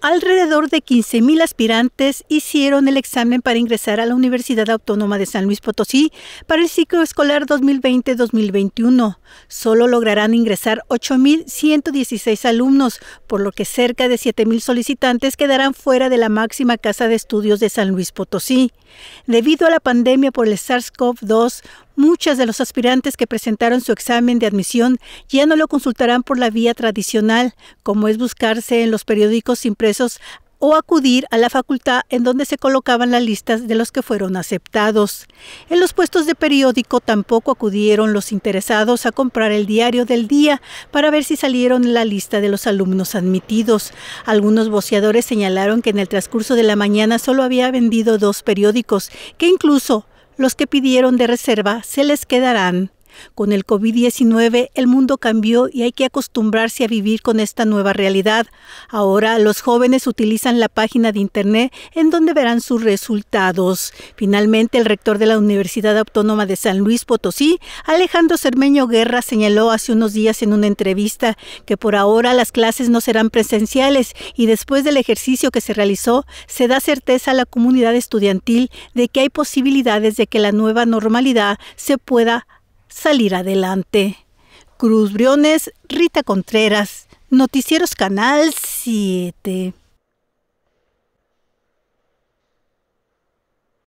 Alrededor de 15.000 aspirantes hicieron el examen para ingresar a la Universidad Autónoma de San Luis Potosí para el ciclo escolar 2020-2021. Solo lograrán ingresar 8.116 alumnos, por lo que cerca de 7.000 solicitantes quedarán fuera de la máxima casa de estudios de San Luis Potosí. Debido a la pandemia por el SARS-CoV-2, Muchas de los aspirantes que presentaron su examen de admisión ya no lo consultarán por la vía tradicional, como es buscarse en los periódicos impresos o acudir a la facultad en donde se colocaban las listas de los que fueron aceptados. En los puestos de periódico tampoco acudieron los interesados a comprar el diario del día para ver si salieron en la lista de los alumnos admitidos. Algunos voceadores señalaron que en el transcurso de la mañana solo había vendido dos periódicos, que incluso los que pidieron de reserva se les quedarán con el COVID-19 el mundo cambió y hay que acostumbrarse a vivir con esta nueva realidad. Ahora los jóvenes utilizan la página de Internet en donde verán sus resultados. Finalmente, el rector de la Universidad Autónoma de San Luis Potosí, Alejandro Cermeño Guerra, señaló hace unos días en una entrevista que por ahora las clases no serán presenciales y después del ejercicio que se realizó, se da certeza a la comunidad estudiantil de que hay posibilidades de que la nueva normalidad se pueda Salir adelante. Cruz Briones, Rita Contreras, Noticieros Canal 7.